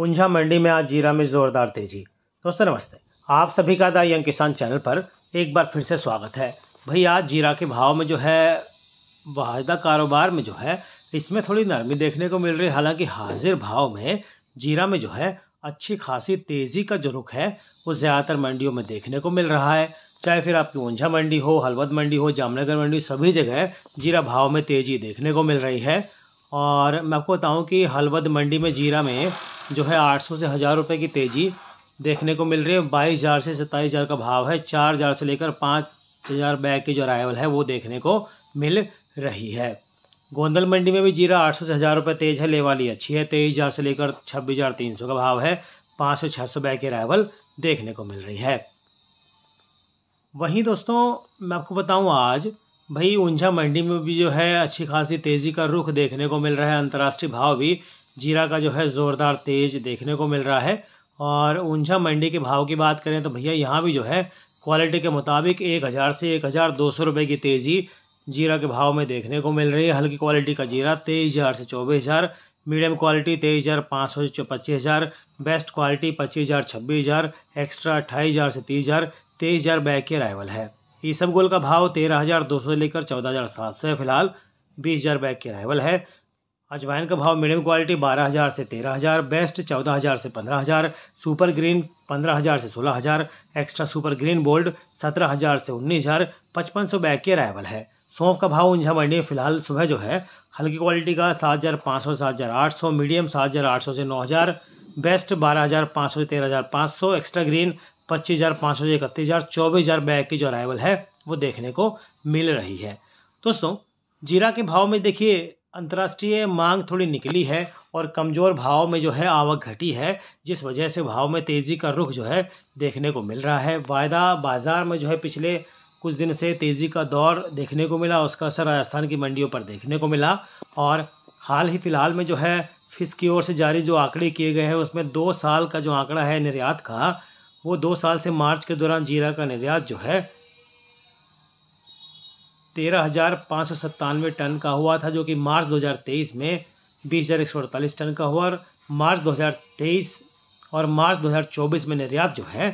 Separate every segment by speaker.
Speaker 1: ऊंझा मंडी में आज जीरा में जोरदार तेजी दोस्तों नमस्ते आप सभी का द यंग किसान चैनल पर एक बार फिर से स्वागत है भाई आज जीरा के भाव में जो है वायदा कारोबार में जो है इसमें थोड़ी नरमी देखने को मिल रही है हालांकि हाजिर भाव में जीरा में जो है अच्छी खासी तेज़ी का जो रुख है वो ज़्यादातर मंडियों में देखने को मिल रहा है चाहे फिर आपकी ऊंझा मंडी हो हलवद मंडी हो जामनगर मंडी सभी जगह जीरा भाव में तेज़ी देखने को मिल रही है और मैं आपको बताऊं कि हलवद मंडी में जीरा में जो है आठ सौ से हज़ार रुपये की तेज़ी देखने को मिल रही है बाईस हज़ार से सत्ताईस हज़ार का भाव है चार हज़ार से लेकर पाँच हज़ार बैग की जो अराइवल है वो देखने को मिल रही है गोंदल मंडी में भी जीरा आठ सौ से हज़ार रुपये तेज़ है लेवाली अच्छी है तेईस हज़ार से लेकर छब्बीस हज़ार तीन सौ का भाव है पाँच सौ छः सौ बैग की अराइवल देखने को मिल रही है वहीं दोस्तों मैं आपको बताऊँ आज भाई ऊंझा मंडी में भी जो है अच्छी खासी तेज़ी का रुख देखने को मिल रहा है अंतर्राष्ट्रीय भाव भी जीरा का जो है ज़ोरदार तेज़ देखने को मिल रहा है और ऊंझा मंडी के भाव की बात करें तो भैया यहाँ भी जो है क्वालिटी के मुताबिक एक हज़ार से एक हज़ार दो सौ रुपये की तेज़ी जीरा के भाव में देखने को मिल रही है हल्की क्वालिटी का जीरा तेईस हज़ार से चौबीस हज़ार मीडियम क्वालिटी तेईस हज़ार पाँच सौ से पच्चीस हज़ार बेस्ट क्वालिटी पच्चीस हज़ार छब्बीस हज़ार एक्स्ट्रा अट्ठाईस हज़ार से तीस हज़ार तेईस हज़ार बैग के अराइवल है ईसबगोल का भाव तेरह हज़ार दो सौ लेकर चौदह हज़ार सात सौ है फिलहाल बीस हज़ार बैग के अराइवल है अजवाइन का भाव मीडियम क्वालिटी बारह हज़ार से तेरह हज़ार बेस्ट चौदह हज़ार से पंद्रह हज़ार सुपर ग्रीन पंद्रह हज़ार से सोलह हज़ार एक्स्ट्रा सुपर ग्रीन बोल्ड सत्रह हज़ार से उन्नीस हज़ार पचपन सौ बैग की अराइवल है सौंफ का भाव उंझा मंडी फिलहाल सुबह जो है हल्की क्वालिटी का सात हज़ार पाँच सौ सात हज़ार आठ सौ मीडियम सात हज़ार आठ सौ से नौ हज़ार बेस्ट बारह हज़ार पाँच सौ से तेरह हज़ार पाँच सौ एक्स्ट्रा ग्रीन पच्चीस हज़ार पाँच सौ से इकतीस हज़ार चौबीस हज़ार बैग की जो अराइवल है वो देखने को मिल रही है दोस्तों जीरा के भाव में देखिए अंतर्राष्ट्रीय मांग थोड़ी निकली है और कमज़ोर भाव में जो है आवक घटी है जिस वजह से भाव में तेज़ी का रुख जो है देखने को मिल रहा है वायदा बाज़ार में जो है पिछले कुछ दिन से तेज़ी का दौर देखने को मिला उसका असर राजस्थान की मंडियों पर देखने को मिला और हाल ही फ़िलहाल में जो है फिस की ओर से जारी जो आंकड़े किए गए हैं उसमें दो साल का जो आंकड़ा है निर्यात का वो दो साल से मार्च के दौरान जीरा का निर्यात जो है तेरह हज़ार पाँच सौ सत्तानवे टन का हुआ था जो कि मार्च 2023 में बीस हज़ार एक सौ अड़तालीस टन का हुआ और मार्च 2023 और मार्च 2024 में निर्यात जो है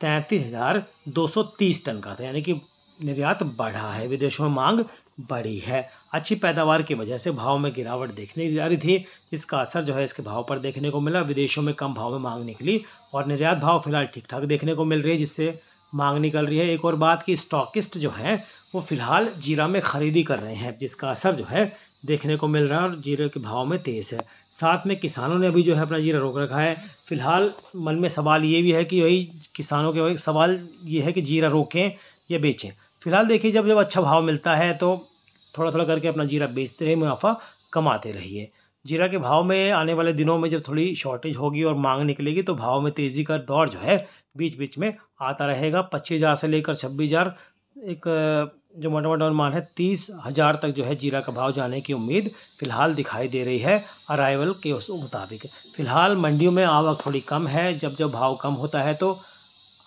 Speaker 1: तैंतीस हज़ार दो सौ तीस टन का था यानी कि निर्यात बढ़ा है विदेशों में मांग बढ़ी है अच्छी पैदावार की वजह से भाव में गिरावट देखने जा रही थी इसका असर जो है इसके भाव पर देखने को मिला विदेशों में कम भाव में मांग निकली और निर्यात भाव फिलहाल ठीक ठाक देखने को मिल रही है जिससे मांग निकल रही है एक और बात कि स्टॉकिस्ट जो है वो फ़िलहाल जीरा में ख़रीदी कर रहे हैं जिसका असर जो है देखने को मिल रहा है और जीरे के भाव में तेज़ है साथ में किसानों ने अभी जो है अपना जीरा रोक रखा है फ़िलहाल मन में सवाल ये भी है कि वही किसानों के वही सवाल ये है कि जीरा रोकें या बेचें फ़िलहाल देखिए जब जब अच्छा भाव मिलता है तो थोड़ा थोड़ा करके अपना जीरा बेचते रहिए मुनाफा कमाते रहिए जीरा के भाव में आने वाले दिनों में जब थोड़ी शॉर्टेज होगी और मांग निकलेगी तो भाव में तेज़ी का दौर जो है बीच बीच में आता रहेगा पच्चीस हज़ार से लेकर छब्बीस हज़ार एक जो मोटा मोटा अनुमान है तीस हज़ार तक जो है जीरा का भाव जाने की उम्मीद फ़िलहाल दिखाई दे रही है अराइवल के उस मुताबिक फ़िलहाल मंडियों में आवक थोड़ी कम है जब जब भाव कम होता है तो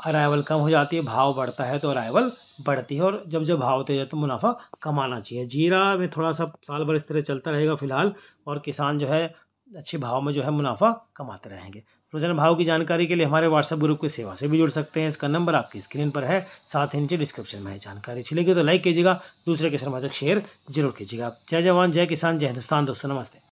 Speaker 1: अराइवल कम हो जाती है भाव बढ़ता है तो अराइवल बढ़ती है और जब जब भाव होते हैं तो मुनाफा कमाना चाहिए जीरा में थोड़ा सा साल भर इस तरह चलता रहेगा फिलहाल और किसान जो है अच्छे भाव में जो है मुनाफा कमाते रहेंगे रोजाना भाव की जानकारी के लिए हमारे व्हाट्सएप ग्रुप की सेवा से भी जुड़ सकते हैं इसका नंबर आपकी स्क्रीन पर है साथ ही नीचे डिस्क्रिप्शन में है जानकारी अच्छी लगी तो लाइक कीजिएगा दूसरे के शर्मा तक शेयर जरूर कीजिएगा जय जवान जय किसान जय हिंदुस्तान दोस्तों नमस्ते